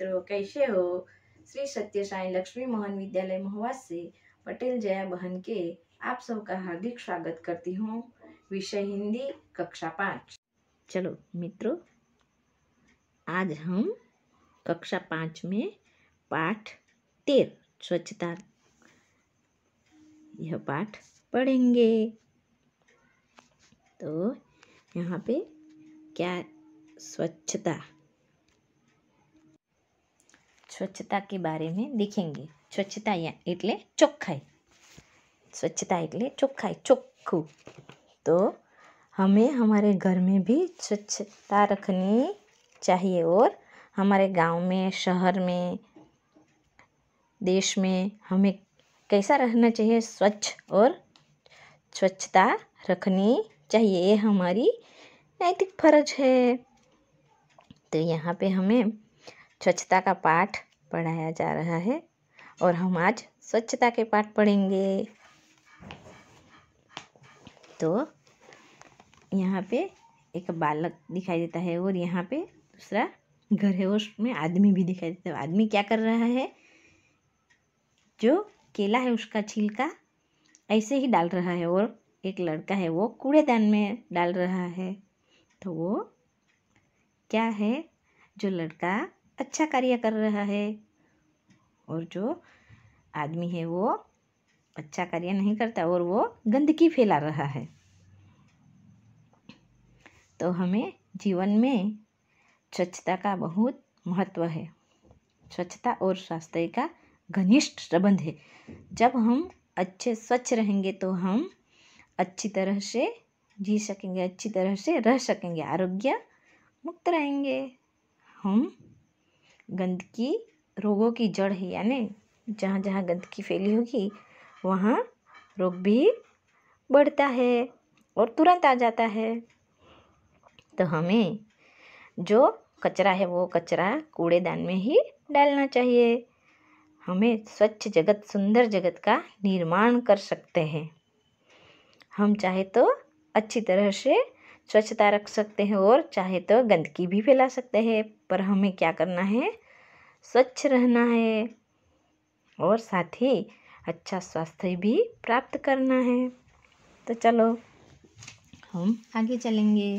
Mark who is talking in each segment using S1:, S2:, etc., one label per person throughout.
S1: मित्रों कैसे हो श्री सत्य साई लक्ष्मी मोहन विद्यालय महुआ से पटेल जया बहन के आप सबका हार्दिक स्वागत करती हूँ विषय हिंदी कक्षा पाँच चलो मित्रों आज हम कक्षा पाँच में पाठ तेर स्वच्छता यह पाठ पढ़ेंगे तो यहाँ पे क्या स्वच्छता स्वच्छता के बारे में देखेंगे स्वच्छता એટલે चोखाई स्वच्छता एटले चोखाई चोखू तो हमें हमारे घर में भी स्वच्छता रखनी चाहिए और हमारे गांव में शहर में देश में हमें कैसा रहना चाहिए स्वच्छ और स्वच्छता रखनी चाहिए ये हमारी नैतिक फर्ज है तो यहाँ पे हमें स्वच्छता का पाठ पढ़ाया जा रहा है और हम आज स्वच्छता के पाठ पढ़ेंगे तो यहाँ पे एक बालक दिखाई देता है और यहाँ पे दूसरा घर है उसमें आदमी भी दिखाई देता है आदमी क्या कर रहा है जो केला है उसका छिलका ऐसे ही डाल रहा है और एक लड़का है वो कूड़ेदान में डाल रहा है तो वो क्या है जो लड़का अच्छा कार्य कर रहा है और जो आदमी है वो अच्छा कार्य नहीं करता और वो गंदगी फैला रहा है तो हमें जीवन में स्वच्छता का बहुत महत्व है स्वच्छता और स्वास्थ्य का घनिष्ठ संबंध है जब हम अच्छे स्वच्छ रहेंगे तो हम अच्छी तरह से जी सकेंगे अच्छी तरह से रह सकेंगे आरोग्य मुक्त रहेंगे हम गंदगी रोगों की जड़ है यानी जहाँ जहाँ गंदगी फैली होगी वहाँ रोग भी बढ़ता है और तुरंत आ जाता है तो हमें जो कचरा है वो कचरा कूड़ेदान में ही डालना चाहिए हमें स्वच्छ जगत सुंदर जगत का निर्माण कर सकते हैं हम चाहे तो अच्छी तरह से स्वच्छता रख सकते हैं और चाहे तो गंदगी भी फैला सकते हैं पर हमें क्या करना है स्वच्छ रहना है और साथ ही अच्छा स्वास्थ्य भी प्राप्त करना है तो चलो हम आगे चलेंगे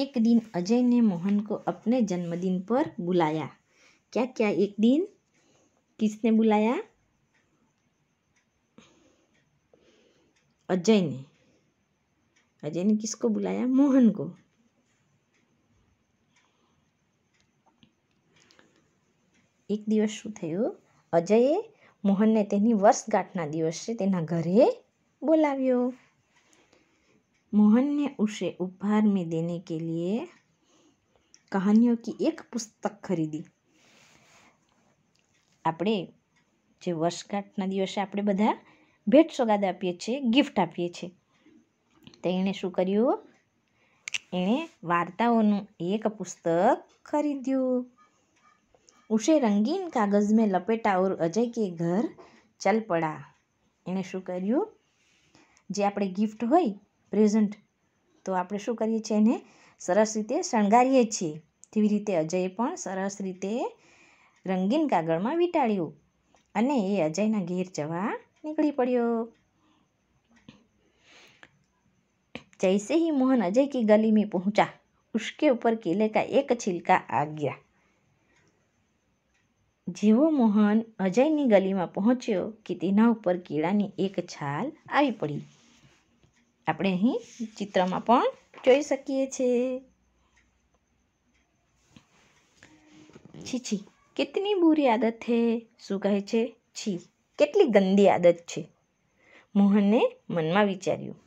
S1: एक दिन अजय ने मोहन को अपने जन्मदिन पर बुलाया क्या क्या एक दिन किसने बुलाया अजय ने अजय ने किसको बुलाया मोहन को एक दिवस शू थ अजय मोहन ने वर्ष गांठ दिवस घरे बोला मोहन ने उसे उपहार में देने के लिए कहानियों की एक पुस्तक खरीदी आप जो वर्षगांठ दिवस आप बदा ભેટ સોગાદ આપીએ છીએ ગિફ્ટ આપીએ છીએ તો એણે શું કર્યું એણે વાર્તાઓનું એક પુસ્તક ખરીદ્યું ઉસે રંગીન કાગજ મેં લપેટા ઓર અજય કે ઘર ચલ પડા એણે શું કર્યું જે આપણે ગિફ્ટ હોય પ્રેઝન્ટ તો આપણે શું કરીએ છીએ એને સરસ રીતે શણગારીએ છીએ તેવી રીતે અજયે પણ સરસ રીતે રંગીન કાગળમાં વીંટાળ્યું અને એ અજયના ઘેર જવા નીકળી પડ્યો જૈસે હી મોહન અજય કી ગલી મેં પહોંચા ઉશ્કે ઉપર કિલે કા એક છિલકા આ ગયા જેવો મોહન અજયની ગલીમાં પહોંચ્યો કે તેના ઉપર કીડાની એક છાલ આવી પડી આપણે અહીં ચિત્રમાં પણ જોઈ શકીએ છીએ છીછી કિતની બુરી આદત છે શું કહે છે છી કેટલી ગંદી આદત છે મોહને મનમાં વિચાર્યું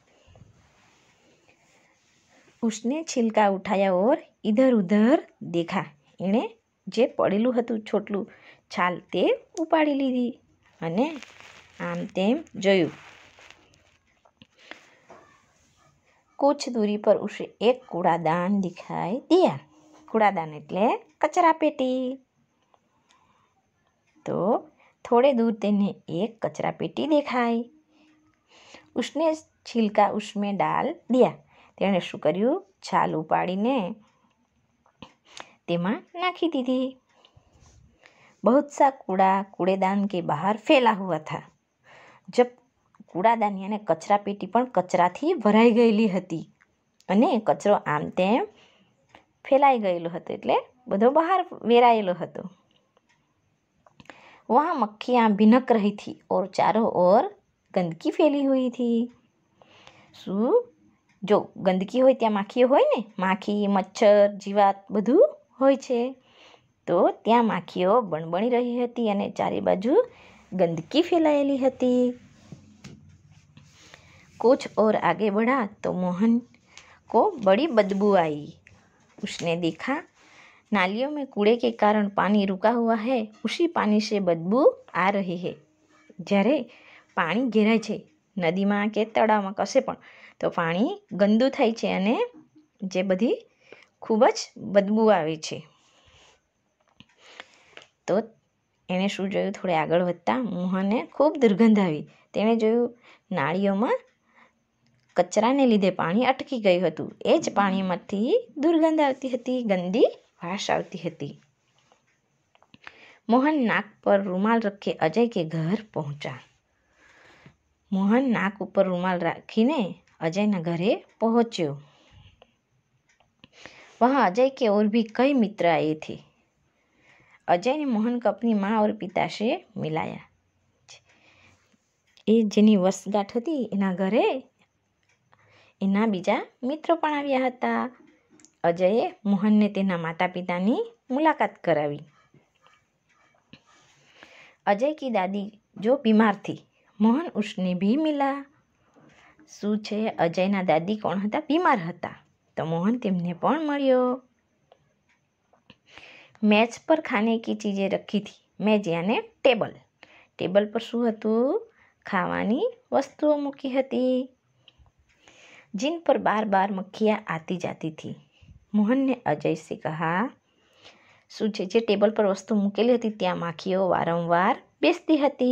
S1: ઉસને છિલકા ઉઠાયા ઓર ઇધર ઉધર દેખા એણે જે પડેલું હતું છોટલું છાલ તે ઉપાડી લીધી અને આમ તેમ જોયું કુછ દૂરી પર ઉસે એક કૂડાદાન દેખાઈ દિયા કૂડાદાન એટલે કચરા પેટી તો થોડે દૂર તેને એક કચરાપેટી દેખાઈ ઉસને છિલકા ઉસમે ડાલ દિયા તેણે શું કર્યું છાલ ઉપાડીને તેમાં નાખી દીધી बहुत सा कूड़ा कूड़ेदान के बाहर फैला हुआ था जब કૂડાદાન યાને કચરા પણ કચરાથી ભરાઈ ગયેલી હતી અને કચરો આમ તેમ ફેલાઈ ગયેલો હતો એટલે બધો બહાર વેરાયેલો હતો वहाँ मक्खियाँ भिनक रही थी और चारों ओर ગંદકી ફેલી હોય હતી શું જો ગંદકી હોય ત્યાં માખીઓ હોય ને માખી મચ્છર જીવાત બધું હોય છે તો ત્યાં માખીઓ બણબણી રહી હતી અને ચારે બાજુ ગંદકી ફેલાયેલી હતી कुछ और आगे बढ़ा तो मोहन को बड़ी बदबू आई उसने देखा नालियों में कूड़े के कारण पानी रुका हुआ है उसी पानी से बदबू आ रही है જ્યારે પાણી ઘેરાય છે નદીમાં કે તળાવમાં કશે પણ તો પાણી ગંદુ થાય છે અને જે બધી ખૂબ જ બદબૂ આવે છે તો એણે શું જોયું થોડે આગળ વધતા મોહને ખૂબ દુર્ગંધ આવી તેણે જોયું નાળીઓમાં કચરાને લીધે પાણી અટકી ગયું હતું એ જ પાણીમાંથી દુર્ગંધ આવતી હતી ગંદી ભાષ આવતી હતી મોહન નાક પર રૂમાલ રખી અજય કે ઘર પહોંચ્યા મોહન નાક ઉપર રૂમાલ રાખીને અજયના ઘરે પહોંચ્યો વહાં અજય કે और भी कई मित्र आए थे अजय ने मोहन को अपनी माँ और એ જેની વર્ષગાંઠ હતી એના ઘરે એના બીજા મિત્રો પણ આવ્યા હતા અજયે મોહનને તેના માતા પિતાની મુલાકાત કરાવી અજય કી દાદી જો બીમારથી મોહન ઉસને ભી મિલા શું છે અજયના દાદી કોણ હતા બીમાર હતા તો મોહન તેમને પણ મળ્યો મેચ પર ખાને કી ચીજે રખી હતી મેજ યાને ટેબલ ટેબલ પર શું હતું ખાવાની વસ્તુઓ મૂકી હતી જીન પર બાર બાર મક્ખિયા આતી જાતી હતી मोहन ने अजय से कहा शूँ जे टेबल पर वस्तु मुकेली थी त्या माखीओ वारंवार बेचती थी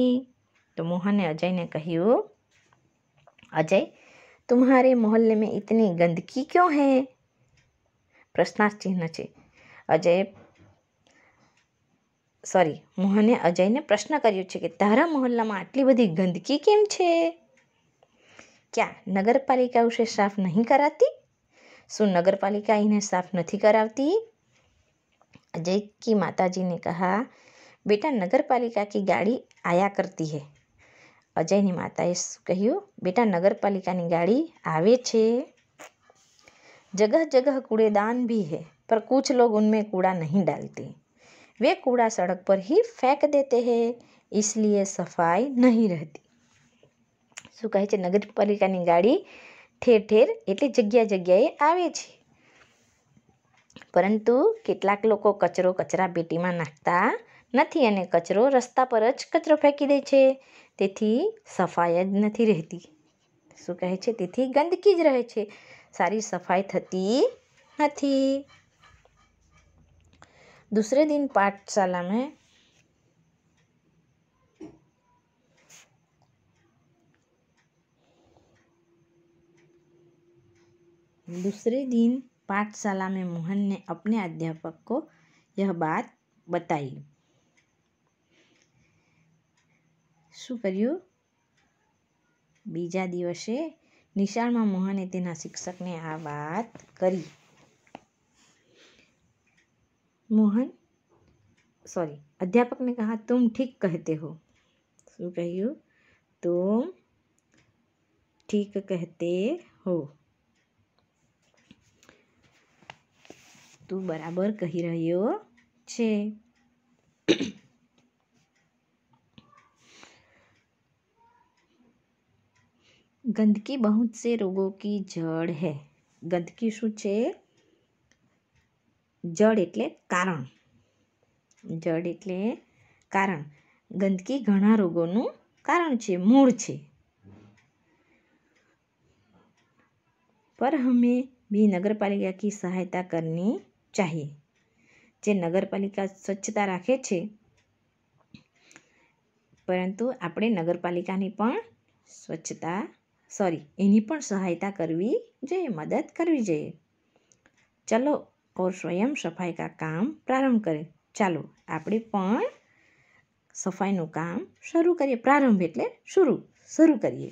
S1: तो मोहने अजय ने कहू अजय तुम्हारे मोहल्ले में इतनी गंदगी क्यों है प्रश्नार्थ चिन्ह है अजय सॉरी मोहने अजय ने प्रश्न करियो छे कि तारा मोहल्ला में आटली बड़ी गंदगी केम छे क्या नगरपालिका उसे साफ नहीं कराती શું નગરપાલિકા એને સાફ નથી કરાવતી अजय की जी ने कहा बेटा नगर पालिका की गाड़ी आया करती है અજયની માતાએ કહ્યું બેટા નગરપાલિકાની ગાડી આવે છે જગહ જગહ કૂड़ेदान भी है पर कुछ लोग उनमें कूड़ा नहीं डालते वे कूड़ा सड़क पर ही फेंक देते हैं इसलिए सफाई नहीं रहती શું કહે છે નગરપાલિકાની ગાડી ठेठेर એટલે જગ્યા જગ્યાએ આવે છે પરંતુ કેટલાક લોકો કચરો કચરા પેટીમાં નાખતા નથી અને કચરો રસ્તા પર જ કચરો ફેંકી દે છે તેથી સફાઈ જ નથી રહેતી શું કહે છે તેથી ગંદકી જ રહે છે સારી સફાઈ થતી નથી બીજા દિન પાઠ સલામ મે दूसरे दिन पाठशाला में मोहन ने अपने अध्यापक को यह बात बताई बीजा दिवसे निशाण में मोहने મોહને शिक्षक ने आ बात करी मोहन सॉरी अध्यापक ने कहा तुम ठीक कहते हो शू कहू तुम ठीक कहते हो વસ્તુ બરાબર કહી રહ્યો છે ગંદકી બહુત સે રોગો કી જડ હૈ ગંદકી શું છે જડ એટલે કારણ જડ એટલે કારણ ગંદકી ઘણા રોગોનું કારણ છે મૂળ છે પર હમે भी નગરપાલિકા કી સહાયતા કરની चाहिए જે નગરપાલિકા સ્વચ્છતા રાખે છે પરંતુ આપણે નગરપાલિકાની પણ સ્વચ્છતા સોરી એની પણ સહાયતા કરવી જોઈએ મદદ કરવી જોઈએ ચલો ઓર સ્વયં સફાઈ કા કામ પ્રારંભ કરે ચાલો આપણે પણ સફાઈનું કામ શરૂ કરીએ પ્રારંભ એટલે શરૂ શરૂ કરીએ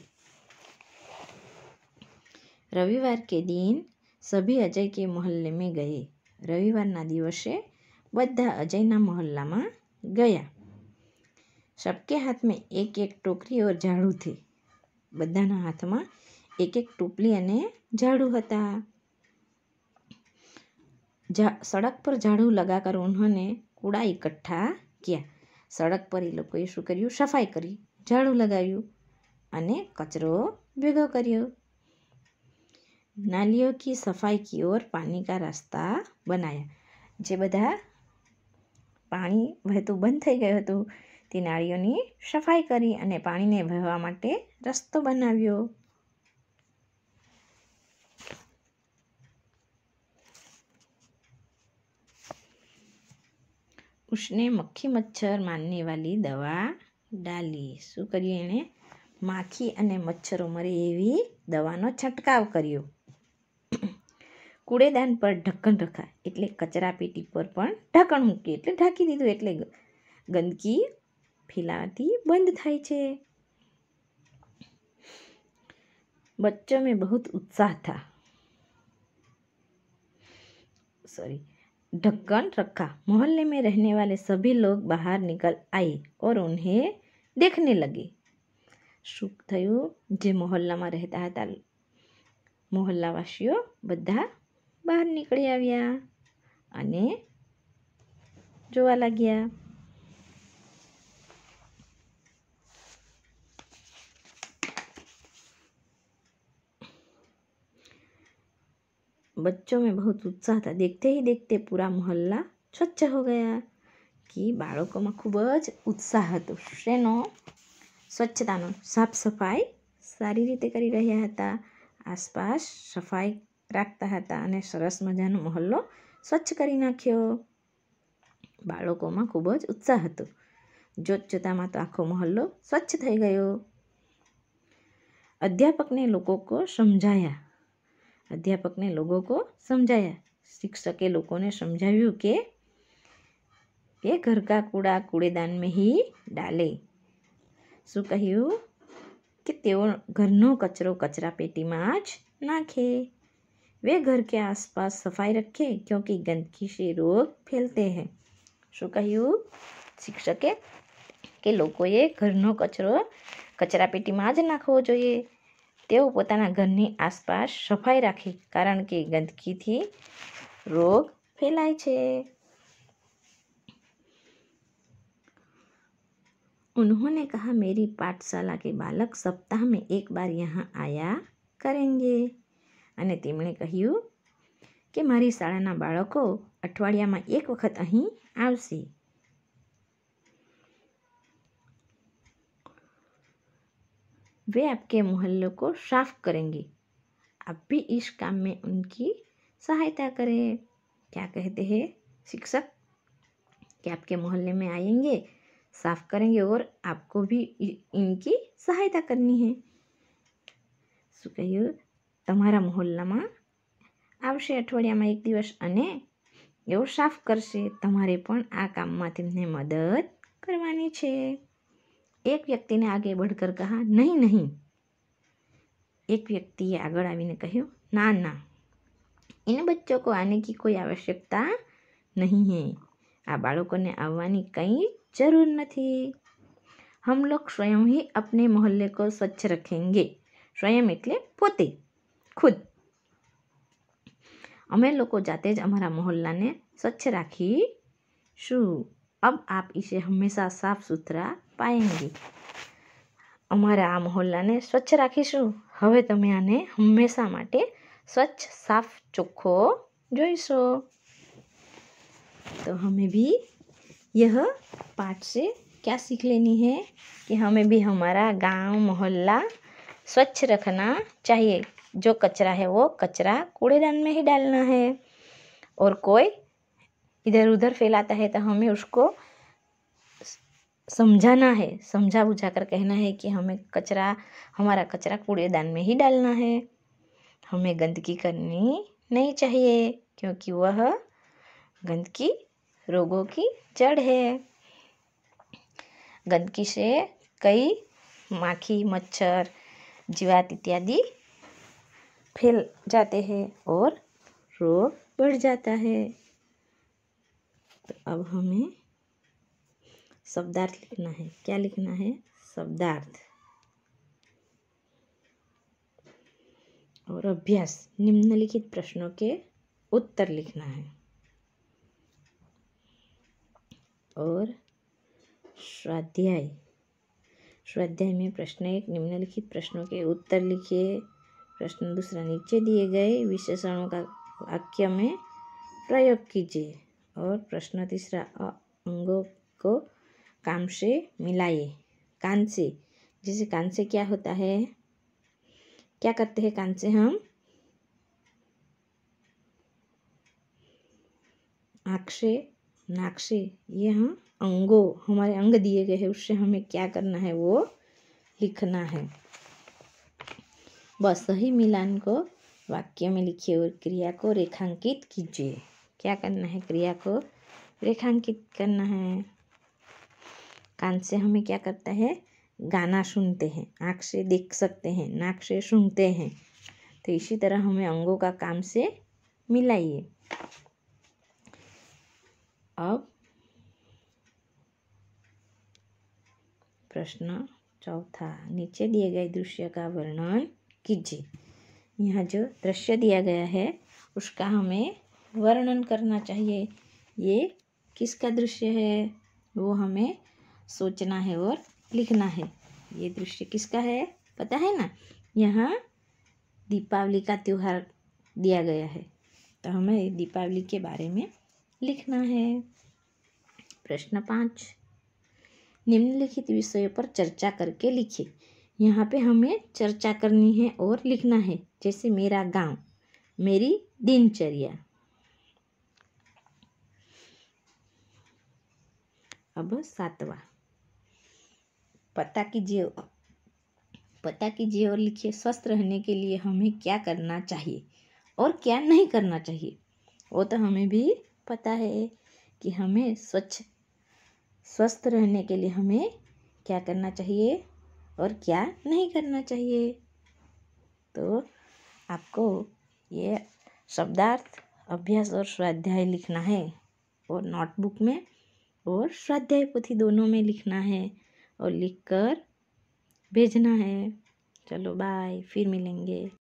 S1: રવિવાર કે દિન સભી અજય કે મોહલ્લે મેં ગયે રવિવારના દિવસે બધા અજયના મહોલ્લામાં ગયા સબકે હાથ મેં એક એક ટોકરી ઓર ઝાડુ થી બધાના હાથમાં એક એક ટોપલી અને ઝાડુ હતા સડક પર ઝાડુ લગાકર ઉહને કૂડા એકઠા ક્યા સડક પર એ લોકોએ શું કર્યું સફાઈ કરી ઝાડુ લગાવ્યું અને કચરો ભેગો કર્યો नालियों કી સફાઈ કી ઓર पानी का रास्ता बनाया જે બધા પાણી વહેતું બંધ થઈ ગયું હતું તે નાળીઓની સફાઈ કરી અને પાણીને વહેવા માટે રસ્તો બનાવ્યો ઉષ્ણે મક્ખી મચ્છર મારને દવા ડાલી શું કર્યું એણે માખી અને મચ્છરો મરે એવી દવાનો છંટકાવ કર્યો कूड़ेदान પર ઢક્કન રખાય એટલે કચરા પેટી પર પણ ઢાકણ મૂકી એટલે ઢાંકી દીધું એટલે ગંદકી ફેલાતી બંધ થઈ છે બચ્ચા મે બહુત ઉત્સાહ થા સોરી ઢક્કન રખખા मोहल्ले में रहने वाले सभी लोग बाहर निकल आए और उन्हें देखने लगे सुख थयो जे मोहल्ला માં રહેતા હતા मोहल्ला वाशियो બધા बाहर निकली आया लग्या बच्चों में बहुत उत्साह था देखते ही देखते पूरा मोहल्ला स्वच्छ हो गया कि बाड़कों में खूबज उत्साह तो शेनो स्वच्छता साफ सफाई सारी रीते करी आसपास सफाई રાખતા હતા અને સરસ મજાનો મહોલ્લો સ્વચ્છ કરી નાખ્યો બાળકોમાં ખૂબ જ ઉત્સાહ હતો જોત જોતજોતામાં તો આખો મહોલ્લો સ્વચ્છ થઈ ગયો અધ્યાપકને લોકો કો સમજાયા અધ્યાપકને લોકો કો સમજાયા શિક્ષકે લોકોને સમજાવ્યું કે કે ઘરકા કા કૂડા કૂડેદાન મેં હી ડાલે શું કહ્યું કે તેઓ ઘરનો કચરો કચરા પેટીમાં જ નાખે वे घर के आसपास सफाई रखें क्योंकि गंदगी से रोग फैलते हैं शू कहू शिक्षके के लोग घर कचरो कचरा पेटी में ज नाखव जो पोता घर की आसपास सफाई राखे कारण कि गंदगी थी रोग फैलाय उन्होंने कहा मेरी पाठशाला के बालक सप्ताह में एक बार यहाँ आया करेंगे અને તેમણે કહ્યું કે મારી શાળાના બાળકો અઠવાડિયામાં એક વખત અહીં આવશે वे आपके मोहल्लों को साफ करेंगे आप भी इस काम में उनकी सहायता करें क्या कहते हैं शिक्षक कि आपके मोहल्ले में आएंगे साफ करेंगे और आपको भी इनकी सहायता करनी है सो તમારા મહોલ્લામાં આવશે અઠવાડિયામાં એક દિવસ અને એવો સાફ કરશે તમારે પણ આ કામમાં તેમને મદદ કરવાની છે એક વ્યક્તિને આગે બઢકર કહા નહીં નહીં એક વ્યક્તિએ આગળ આવીને કહ્યું ના ના એને બચ્ચો को आने की कोई आवश्यकता नहीं है આ બાળકોને આવવાની કંઈ જરૂર નથી હમ લોગ સ્વયં હી અપને મોહલ્લે કો સ્વચ્છ રખેંગે સ્વયં એટલે પોતે खुद अमे लोग जाते अमरा मोहल्ला ने स्वच्छ राखी शू अब आप इसे हमेशा साफ सुथरा पाएंगे अमरा आ मोहल्ला ने स्वच्छ राखीशू हमें तो ते आने हमेशा माटे स्वच्छ साफ चोखो जोशो तो हमें भी यह पाठ से क्या सीख लेनी है कि हमें भी हमारा गांव मोहल्ला स्वच्छ रखना चाहिए जो कचरा है वो कचरा कूड़ेदान में ही डालना है और कोई इधर उधर फैलाता है तो हमें उसको समझाना है समझा बुझा कर कहना है कि हमें कचरा हमारा कचरा कूड़ेदान में ही डालना है हमें गंदगी करनी नहीं चाहिए क्योंकि वह गंदगी रोगों की जड़ है गंदगी से कई माखी मच्छर जीवात इत्यादि फैल जाते हैं और रोग बढ़ जाता है तो अब हमें शब्दार्थ लिखना है क्या लिखना है शब्दार्थ और अभ्यास निम्नलिखित प्रश्नों के उत्तर लिखना है और स्वाध्याय स्वाध्याय में प्रश्न एक निम्नलिखित प्रश्नों के उत्तर लिखिए प्रश्न दूसरा नीचे दिए गए विशेषणों का वाक्य में प्रयोग कीजिए और प्रश्न तीसरा अंगों को काम से मिलाइए कान से जैसे कान से क्या होता है क्या करते हैं कान से हम आक्षे से नाक से ये हम अंगों हमारे अंग दिए गए हैं उससे हमें क्या करना है वो लिखना है बस ही मिलान को वाक्य में लिखिए और क्रिया को रेखांकित कीजिए क्या करना है क्रिया को रेखांकित करना है कान से हमें क्या करता है गाना सुनते हैं आँख से देख सकते हैं नाक से सुनते हैं तो इसी तरह हमें अंगों का काम से मिलाइए अब प्रश्न चौथा नीचे दिए गए दृश्य का वर्णन कीजिए यहाँ जो दृश्य दिया गया है उसका हमें वर्णन करना चाहिए ये किसका दृश्य है वो हमें सोचना है और लिखना है ये दृश्य किसका है पता है ना यहाँ दीपावली का त्यौहार दिया गया है तो हमें दीपावली के बारे में लिखना है प्रश्न पाँच निम्नलिखित विषयों पर चर्चा करके लिखिए यहाँ पे हमें चर्चा करनी है और लिखना है जैसे मेरा गांव मेरी दिनचर्या अब सातवा पता कीजिए पता कीजिए और लिखिए स्वस्थ रहने के लिए हमें क्या करना चाहिए और क्या नहीं करना चाहिए वो तो हमें भी पता है कि हमें स्वच्छ स्वस्थ रहने के लिए हमें क्या करना चाहिए और क्या नहीं करना चाहिए तो आपको ये शब्दार्थ अभ्यास और स्वाध्याय लिखना है और नोटबुक में और स्वाध्याय पोथी दोनों में लिखना है और लिखकर भेजना है चलो बाय फिर मिलेंगे